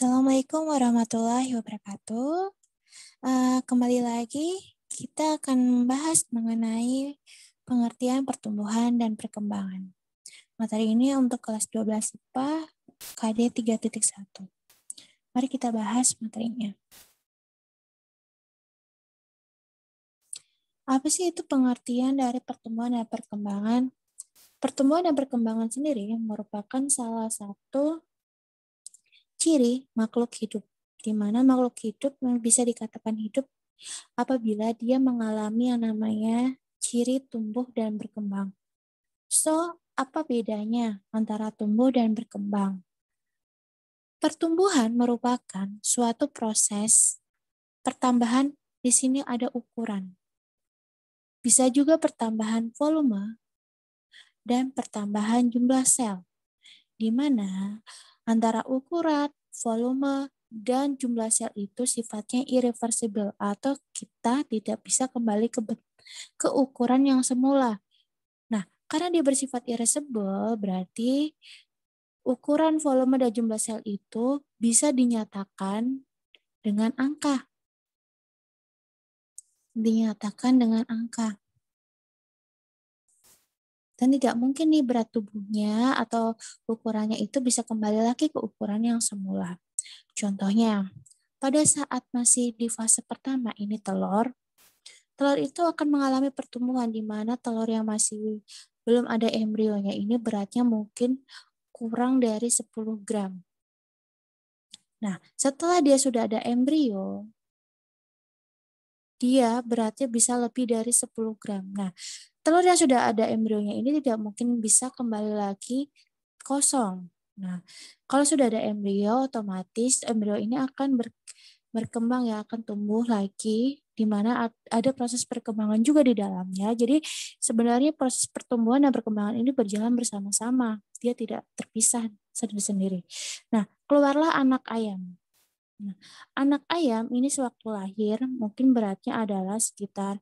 Assalamualaikum warahmatullahi wabarakatuh. Uh, kembali lagi, kita akan membahas mengenai pengertian pertumbuhan dan perkembangan. Materi ini untuk kelas 12 IPA KD 3.1. Mari kita bahas materinya. Apa sih itu pengertian dari pertumbuhan dan perkembangan? Pertumbuhan dan perkembangan sendiri merupakan salah satu ciri makhluk hidup, di mana makhluk hidup bisa dikatakan hidup apabila dia mengalami yang namanya ciri tumbuh dan berkembang. So, apa bedanya antara tumbuh dan berkembang? Pertumbuhan merupakan suatu proses pertambahan di sini ada ukuran. Bisa juga pertambahan volume dan pertambahan jumlah sel, di mana Antara ukuran, volume, dan jumlah sel itu sifatnya irreversible atau kita tidak bisa kembali ke, ke ukuran yang semula. Nah, karena dia bersifat irreversible, berarti ukuran volume dan jumlah sel itu bisa dinyatakan dengan angka. Dinyatakan dengan angka. Dan tidak mungkin nih berat tubuhnya atau ukurannya itu bisa kembali lagi ke ukuran yang semula. Contohnya, pada saat masih di fase pertama ini telur, telur itu akan mengalami pertumbuhan di mana telur yang masih belum ada embrionya ini beratnya mungkin kurang dari 10 gram. Nah, setelah dia sudah ada embrio, dia beratnya bisa lebih dari 10 gram. Nah, telur yang sudah ada embrionya ini tidak mungkin bisa kembali lagi kosong. Nah, kalau sudah ada embrio, otomatis embrio ini akan ber, berkembang ya, akan tumbuh lagi di mana ada proses perkembangan juga di dalamnya. Jadi sebenarnya proses pertumbuhan dan perkembangan ini berjalan bersama-sama. Dia tidak terpisah sendiri-sendiri. Nah, keluarlah anak ayam. Nah, anak ayam ini sewaktu lahir mungkin beratnya adalah sekitar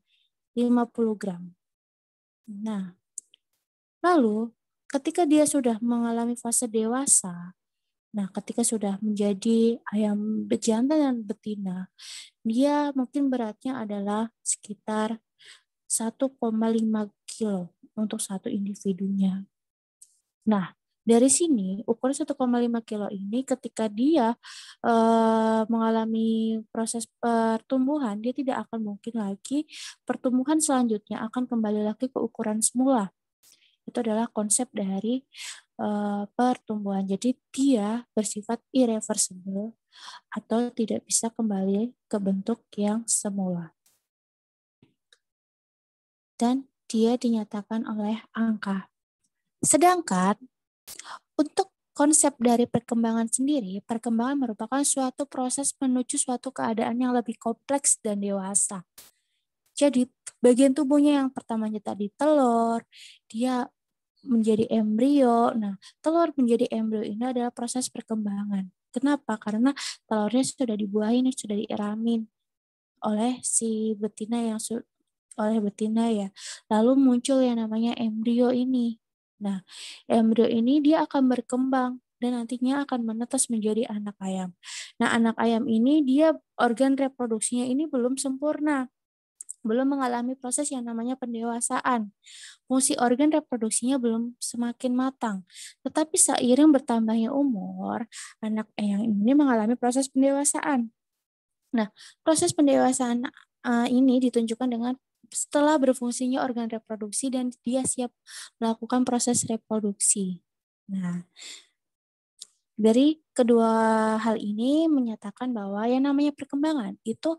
50 gram. Nah, lalu ketika dia sudah mengalami fase dewasa, nah ketika sudah menjadi ayam jantan dan betina, dia mungkin beratnya adalah sekitar 1,5 kilo untuk satu individunya. Nah, dari sini ukuran 1,5 kilo ini ketika dia uh, mengalami proses pertumbuhan dia tidak akan mungkin lagi pertumbuhan selanjutnya akan kembali lagi ke ukuran semula. Itu adalah konsep dari uh, pertumbuhan. Jadi dia bersifat irreversible atau tidak bisa kembali ke bentuk yang semula. Dan dia dinyatakan oleh angka. Sedangkan untuk konsep dari perkembangan sendiri, perkembangan merupakan suatu proses menuju suatu keadaan yang lebih kompleks dan dewasa. Jadi, bagian tubuhnya yang pertamanya tadi telur, dia menjadi embrio. Nah, telur menjadi embrio ini adalah proses perkembangan. Kenapa? Karena telurnya sudah dibuahin, sudah diiramin oleh si betina yang oleh betina ya. Lalu muncul yang namanya embrio ini. Nah, embrio ini dia akan berkembang dan nantinya akan menetas menjadi anak ayam. Nah, anak ayam ini dia organ reproduksinya ini belum sempurna. Belum mengalami proses yang namanya pendewasaan. Fungsi organ reproduksinya belum semakin matang. Tetapi seiring bertambahnya umur, anak ayam ini mengalami proses pendewasaan. Nah, proses pendewasaan eh, ini ditunjukkan dengan setelah berfungsinya organ reproduksi dan dia siap melakukan proses reproduksi. Nah, dari kedua hal ini menyatakan bahwa yang namanya perkembangan itu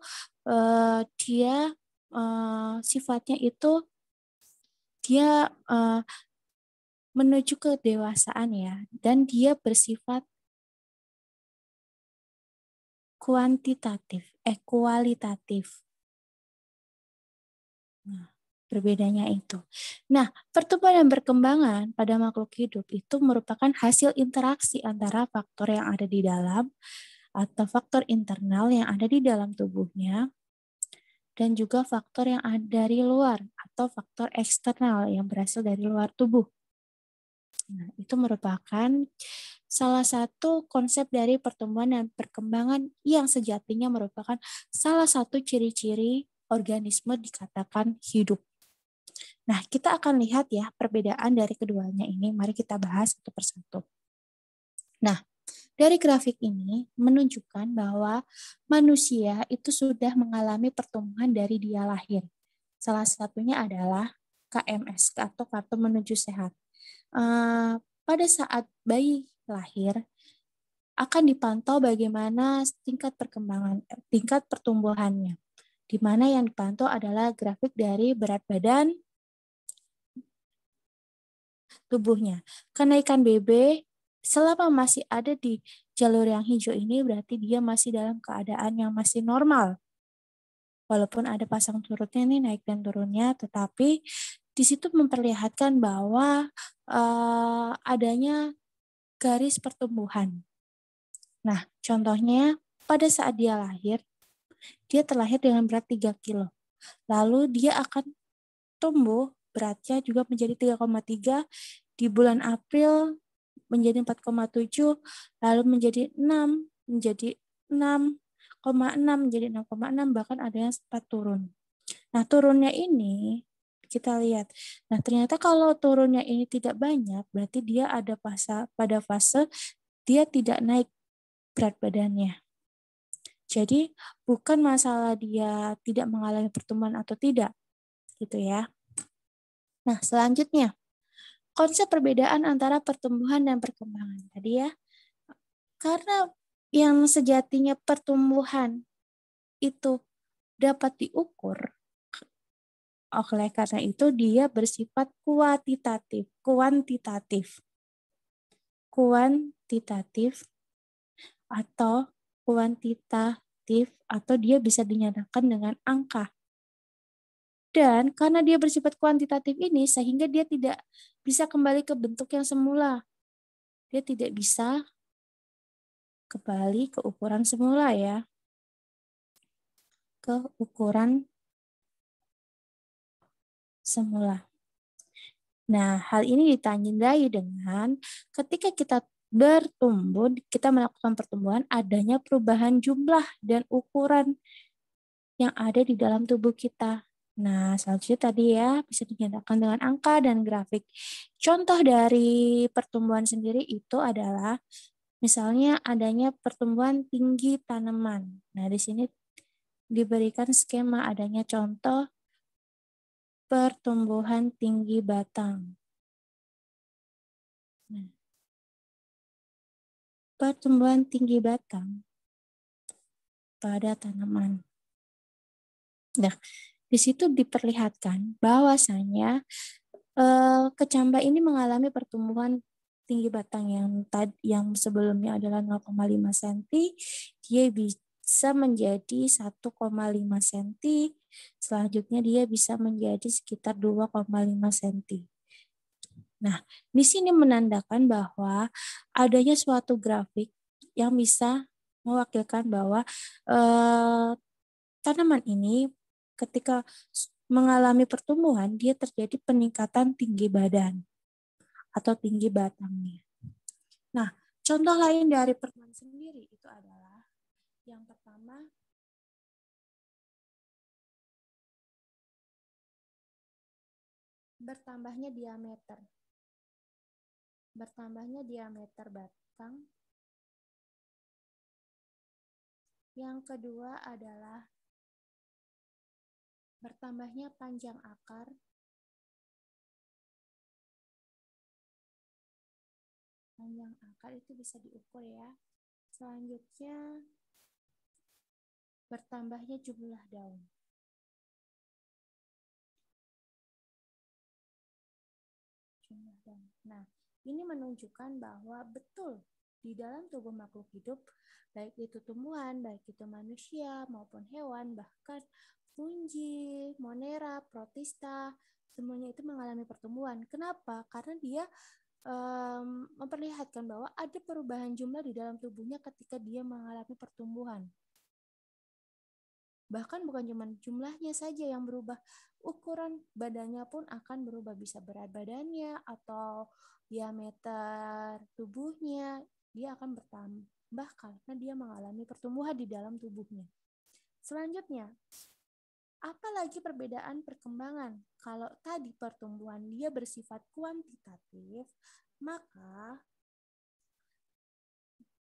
eh, dia eh, sifatnya itu dia eh, menuju kedewasaan ya dan dia bersifat kuantitatif eh kualitatif Perbedaannya itu. Nah, pertumbuhan dan perkembangan pada makhluk hidup itu merupakan hasil interaksi antara faktor yang ada di dalam atau faktor internal yang ada di dalam tubuhnya dan juga faktor yang ada dari luar atau faktor eksternal yang berasal dari luar tubuh. Nah, itu merupakan salah satu konsep dari pertumbuhan dan perkembangan yang sejatinya merupakan salah satu ciri-ciri organisme dikatakan hidup. Nah, kita akan lihat ya perbedaan dari keduanya ini. Mari kita bahas satu persatu. Nah, dari grafik ini menunjukkan bahwa manusia itu sudah mengalami pertumbuhan dari dia lahir. Salah satunya adalah KMS atau kartu menuju sehat. Eh, pada saat bayi lahir akan dipantau bagaimana tingkat perkembangan tingkat pertumbuhannya. Di mana yang dipantau adalah grafik dari berat badan, tubuhnya. kenaikan BB selama masih ada di jalur yang hijau ini berarti dia masih dalam keadaan yang masih normal. Walaupun ada pasang turutnya nih naik dan turunnya, tetapi di situ memperlihatkan bahwa uh, adanya garis pertumbuhan. Nah, contohnya pada saat dia lahir, dia terlahir dengan berat 3 kilo. Lalu dia akan tumbuh beratnya juga menjadi 3,3 di bulan April menjadi 4,7 lalu menjadi 6 menjadi 6,6 menjadi 6,6 bahkan ada yang sempat turun. Nah, turunnya ini kita lihat. Nah, ternyata kalau turunnya ini tidak banyak, berarti dia ada fase pada fase dia tidak naik berat badannya. Jadi, bukan masalah dia tidak mengalami pertumbuhan atau tidak. Gitu ya. Nah, selanjutnya, konsep perbedaan antara pertumbuhan dan perkembangan tadi ya. Karena yang sejatinya pertumbuhan itu dapat diukur, oleh karena itu dia bersifat kuantitatif, kuantitatif. Kuantitatif atau kuantitatif atau dia bisa dinyatakan dengan angka. Dan karena dia bersifat kuantitatif ini, sehingga dia tidak bisa kembali ke bentuk yang semula. Dia tidak bisa kembali ke ukuran semula ya. Ke ukuran semula. Nah, hal ini ditandai dengan ketika kita bertumbuh, kita melakukan pertumbuhan, adanya perubahan jumlah dan ukuran yang ada di dalam tubuh kita. Nah, selanjutnya tadi ya bisa dinyatakan dengan angka dan grafik. Contoh dari pertumbuhan sendiri itu adalah misalnya adanya pertumbuhan tinggi tanaman. Nah, di sini diberikan skema adanya contoh pertumbuhan tinggi batang. Nah, pertumbuhan tinggi batang pada tanaman. Nah, di situ diperlihatkan bahwasanya eh, kecambah ini mengalami pertumbuhan tinggi batang yang tad yang sebelumnya adalah 0,5 cm, dia bisa menjadi 1,5 cm. Selanjutnya dia bisa menjadi sekitar 2,5 cm. Nah, di sini menandakan bahwa adanya suatu grafik yang bisa mewakilkan bahwa eh, tanaman ini ketika mengalami pertumbuhan, dia terjadi peningkatan tinggi badan atau tinggi batangnya. Nah, contoh lain dari permen sendiri itu adalah yang pertama bertambahnya diameter. Bertambahnya diameter batang. Yang kedua adalah bertambahnya panjang akar, panjang akar itu bisa diukur ya. Selanjutnya, bertambahnya jumlah daun. Jumlah daun. Nah, ini menunjukkan bahwa betul di dalam tubuh makhluk hidup, baik itu tumbuhan, baik itu manusia maupun hewan, bahkan Fungi, Monera, Protista, semuanya itu mengalami pertumbuhan. Kenapa? Karena dia um, memperlihatkan bahwa ada perubahan jumlah di dalam tubuhnya ketika dia mengalami pertumbuhan. Bahkan bukan cuma jumlahnya saja yang berubah, ukuran badannya pun akan berubah bisa berat badannya atau diameter tubuhnya, dia akan bertambah karena dia mengalami pertumbuhan di dalam tubuhnya. Selanjutnya, Apalagi perbedaan perkembangan. Kalau tadi pertumbuhan dia bersifat kuantitatif, maka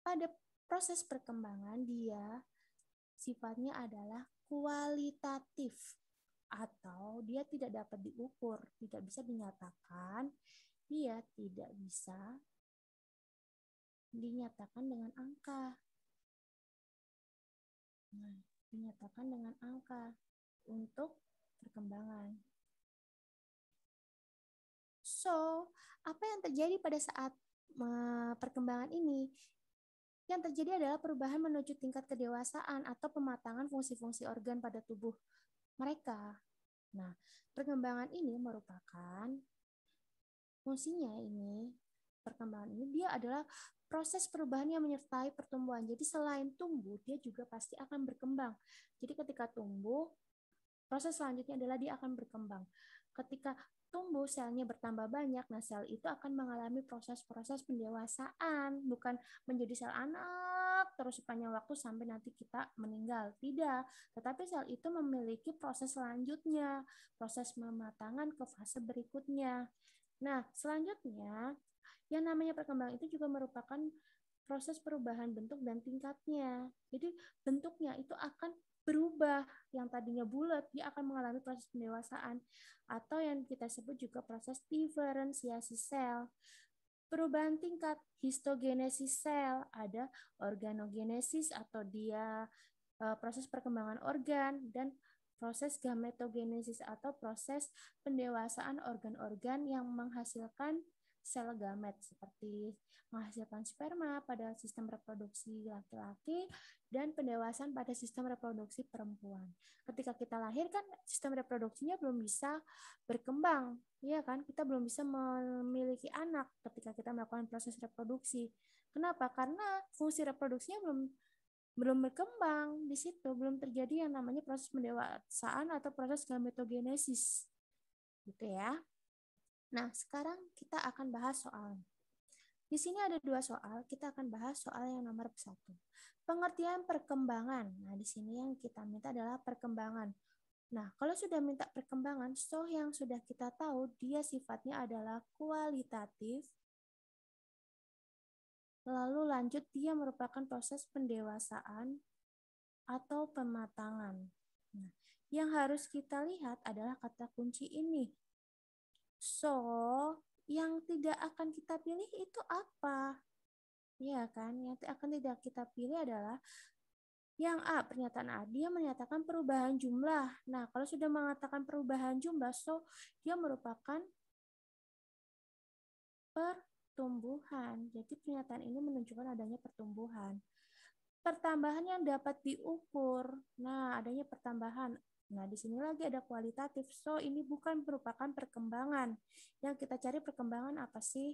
pada proses perkembangan dia sifatnya adalah kualitatif atau dia tidak dapat diukur, tidak bisa dinyatakan, dia tidak bisa dinyatakan dengan angka. Nah, dinyatakan dengan angka untuk perkembangan. So, apa yang terjadi pada saat perkembangan ini? Yang terjadi adalah perubahan menuju tingkat kedewasaan atau pematangan fungsi-fungsi organ pada tubuh mereka. Nah, perkembangan ini merupakan fungsinya ini perkembangan ini dia adalah proses perubahan yang menyertai pertumbuhan. Jadi selain tumbuh, dia juga pasti akan berkembang. Jadi ketika tumbuh, Proses selanjutnya adalah dia akan berkembang. Ketika tumbuh selnya bertambah banyak, nah sel itu akan mengalami proses-proses pendewasaan, bukan menjadi sel anak terus sepanjang waktu sampai nanti kita meninggal. Tidak, tetapi sel itu memiliki proses selanjutnya, proses mematangan ke fase berikutnya. Nah, selanjutnya yang namanya perkembangan itu juga merupakan proses perubahan bentuk dan tingkatnya. Jadi bentuknya itu akan berubah yang tadinya bulat dia akan mengalami proses pendewasaan atau yang kita sebut juga proses diferensiasi sel perubahan tingkat histogenesis sel ada organogenesis atau dia e, proses perkembangan organ dan proses gametogenesis atau proses pendewasaan organ-organ yang menghasilkan sel gamet seperti menghasilkan sperma pada sistem reproduksi laki-laki dan pendewasan pada sistem reproduksi perempuan. Ketika kita lahir kan sistem reproduksinya belum bisa berkembang, ya kan? Kita belum bisa memiliki anak ketika kita melakukan proses reproduksi. Kenapa? Karena fungsi reproduksinya belum belum berkembang di situ, belum terjadi yang namanya proses pendewasaan atau proses gametogenesis. Gitu ya. Nah, sekarang kita akan bahas soal. Di sini ada dua soal, kita akan bahas soal yang nomor satu. Pengertian perkembangan. Nah, di sini yang kita minta adalah perkembangan. Nah, kalau sudah minta perkembangan, so yang sudah kita tahu, dia sifatnya adalah kualitatif. Lalu lanjut, dia merupakan proses pendewasaan atau pematangan. Nah, yang harus kita lihat adalah kata kunci ini, So, yang tidak akan kita pilih itu apa? Iya kan? Yang akan tidak kita pilih adalah yang A, pernyataan A, dia menyatakan perubahan jumlah. Nah, kalau sudah mengatakan perubahan jumlah, so dia merupakan pertumbuhan. Jadi pernyataan ini menunjukkan adanya pertumbuhan. Pertambahan yang dapat diukur. Nah, adanya pertambahan Nah, di sini lagi ada kualitatif. So, ini bukan merupakan perkembangan. Yang kita cari perkembangan apa sih?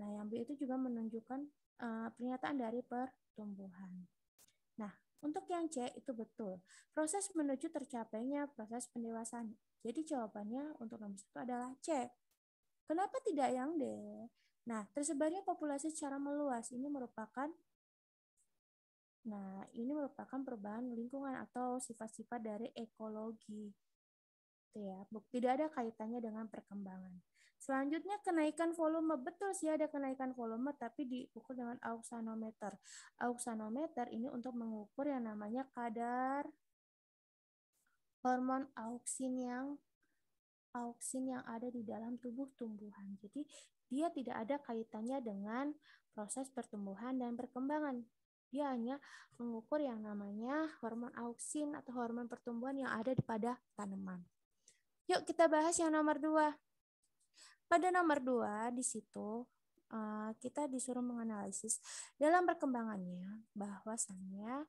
Nah, yang B itu juga menunjukkan uh, pernyataan dari pertumbuhan. Nah, untuk yang C itu betul. Proses menuju tercapainya proses pendewasaan. Jadi jawabannya untuk nomor satu adalah C. Kenapa tidak yang D? Nah, tersebarnya populasi secara meluas ini merupakan Nah, ini merupakan perubahan lingkungan atau sifat-sifat dari ekologi. Gitu ya, tidak ada kaitannya dengan perkembangan. Selanjutnya kenaikan volume betul sih ada kenaikan volume tapi diukur dengan auksanometer. Auksanometer ini untuk mengukur yang namanya kadar hormon auksin yang auksin yang ada di dalam tubuh tumbuhan. Jadi dia tidak ada kaitannya dengan proses pertumbuhan dan perkembangan dia hanya mengukur yang namanya hormon auksin atau hormon pertumbuhan yang ada pada tanaman. Yuk kita bahas yang nomor dua. Pada nomor dua di situ eh, kita disuruh menganalisis dalam perkembangannya bahwasannya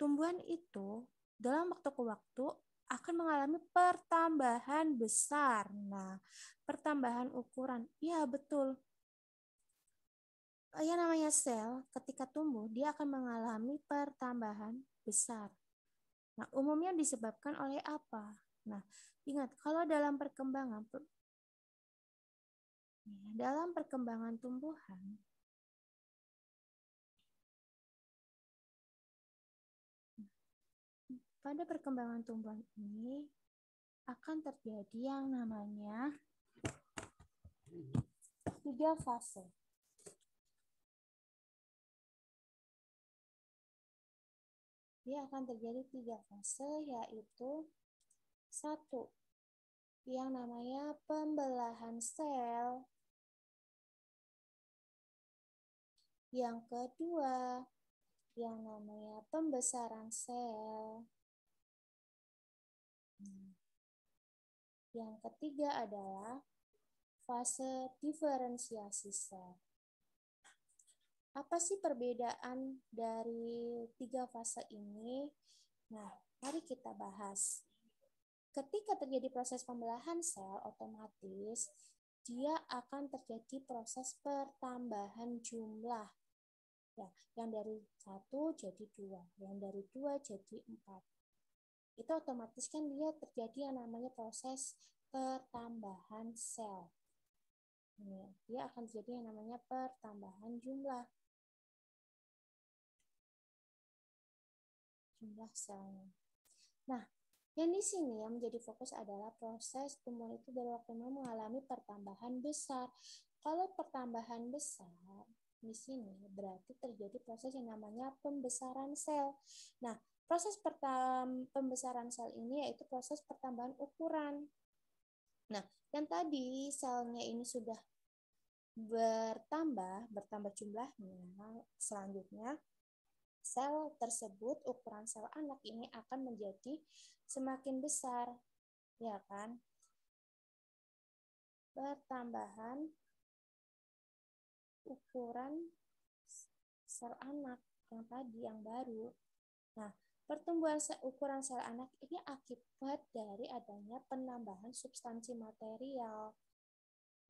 tumbuhan itu dalam waktu ke waktu akan mengalami pertambahan besar. Nah, pertambahan ukuran. Ya, betul. Oh yang namanya sel ketika tumbuh dia akan mengalami pertambahan besar. Nah, umumnya disebabkan oleh apa? Nah, ingat kalau dalam perkembangan ya, dalam perkembangan tumbuhan pada perkembangan tumbuhan ini akan terjadi yang namanya tiga fase. dia akan terjadi tiga fase, yaitu satu yang namanya pembelahan sel, yang kedua yang namanya pembesaran sel, yang ketiga adalah fase diferensiasi sel apa sih perbedaan dari tiga fase ini? Nah, mari kita bahas. Ketika terjadi proses pembelahan sel otomatis, dia akan terjadi proses pertambahan jumlah. Ya, yang dari satu jadi dua, yang dari dua jadi empat. Itu otomatis kan dia terjadi yang namanya proses pertambahan sel. Ini, dia akan terjadi yang namanya pertambahan jumlah. jumlah selnya. Nah, yang di sini yang menjadi fokus adalah proses tumbuhan itu dari waktu mengalami pertambahan besar. Kalau pertambahan besar, di sini berarti terjadi proses yang namanya pembesaran sel. Nah, proses pembesaran sel ini yaitu proses pertambahan ukuran. Nah, yang tadi selnya ini sudah bertambah, bertambah jumlahnya, selanjutnya sel tersebut, ukuran sel anak ini akan menjadi semakin besar, ya kan? Pertambahan ukuran sel anak yang tadi yang baru. Nah, pertumbuhan sel, ukuran sel anak ini akibat dari adanya penambahan substansi material.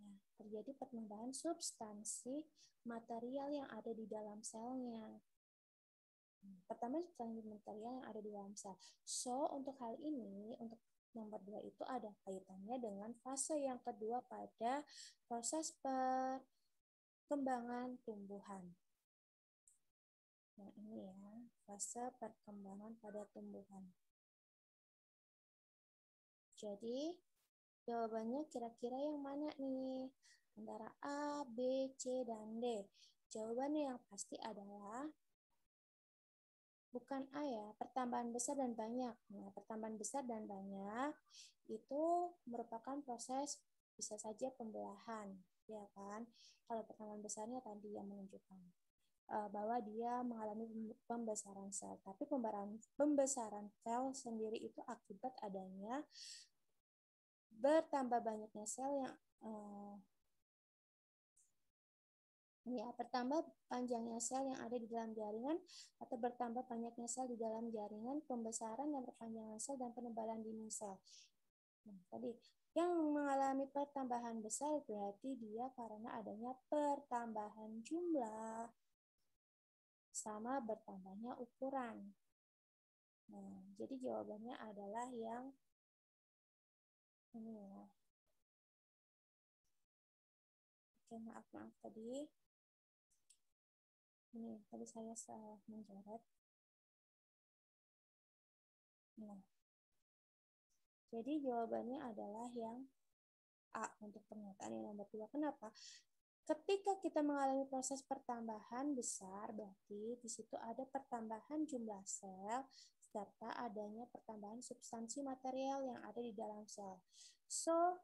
Nah, terjadi penambahan substansi material yang ada di dalam selnya. Pertama, challenge mentorial yang ada di dalam sel. So, untuk hal ini, untuk nomor dua itu ada kaitannya dengan fase yang kedua pada proses perkembangan tumbuhan. Nah, ini ya, fase perkembangan pada tumbuhan. Jadi, jawabannya kira-kira yang mana nih? Antara A, B, C, dan D. Jawabannya yang pasti adalah bukan A ya, pertambahan besar dan banyak. Nah, pertambahan besar dan banyak itu merupakan proses bisa saja pembelahan, ya kan? Kalau pertambahan besarnya tadi yang menunjukkan eh, bahwa dia mengalami pembesaran sel. Tapi pembesaran pembesaran sel sendiri itu akibat adanya bertambah banyaknya sel yang eh, ya bertambah panjangnya sel yang ada di dalam jaringan atau bertambah banyaknya sel di dalam jaringan, pembesaran dan perpanjangan sel dan penebalan dinding sel. Nah, tadi yang mengalami pertambahan besar berarti dia karena adanya pertambahan jumlah sama bertambahnya ukuran. Nah, jadi jawabannya adalah yang ini ya. Oke, maaf maaf tadi ini tadi saya salah mencoret nah jadi jawabannya adalah yang A untuk pernyataan yang nomor dua. Kenapa? Ketika kita mengalami proses pertambahan besar, berarti di situ ada pertambahan jumlah sel serta adanya pertambahan substansi material yang ada di dalam sel. So,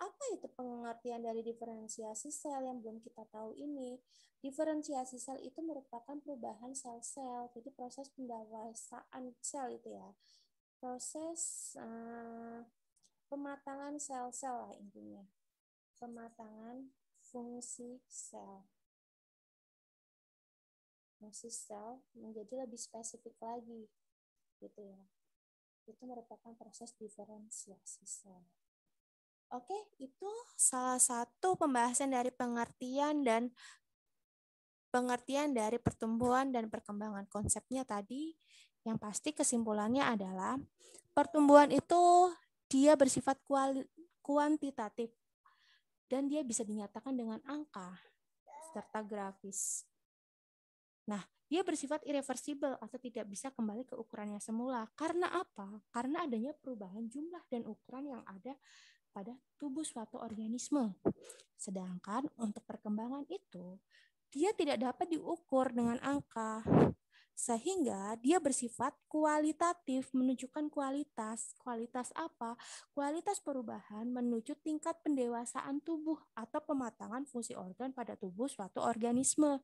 apa itu pengertian dari diferensiasi sel yang belum kita tahu ini? Diferensiasi sel itu merupakan perubahan sel-sel, jadi proses pendewasaan sel itu ya. Proses uh, pematangan sel-sel lah intinya. Pematangan fungsi sel. Fungsi sel menjadi lebih spesifik lagi gitu ya. Itu merupakan proses diferensiasi sel. Oke, itu salah satu pembahasan dari pengertian dan pengertian dari pertumbuhan dan perkembangan konsepnya tadi. Yang pasti kesimpulannya adalah pertumbuhan itu dia bersifat kuantitatif dan dia bisa dinyatakan dengan angka serta grafis. Nah, dia bersifat irreversible atau tidak bisa kembali ke ukurannya semula. Karena apa? Karena adanya perubahan jumlah dan ukuran yang ada pada tubuh suatu organisme. Sedangkan untuk perkembangan itu, dia tidak dapat diukur dengan angka, sehingga dia bersifat kualitatif, menunjukkan kualitas. Kualitas apa? Kualitas perubahan menuju tingkat pendewasaan tubuh atau pematangan fungsi organ pada tubuh suatu organisme.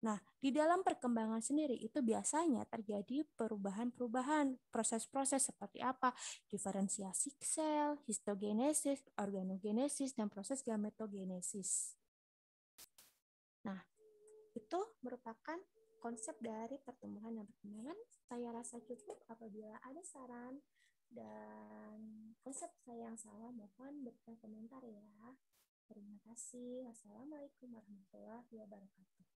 Nah, di dalam perkembangan sendiri itu biasanya terjadi perubahan-perubahan proses-proses seperti apa? Diferensiasi sel, histogenesis, organogenesis, dan proses gametogenesis. Nah, itu merupakan konsep dari pertumbuhan dan perkembangan. Saya rasa cukup apabila ada saran dan konsep saya yang salah mohon berikan komentar ya. Terima kasih. Wassalamualaikum warahmatullahi wabarakatuh.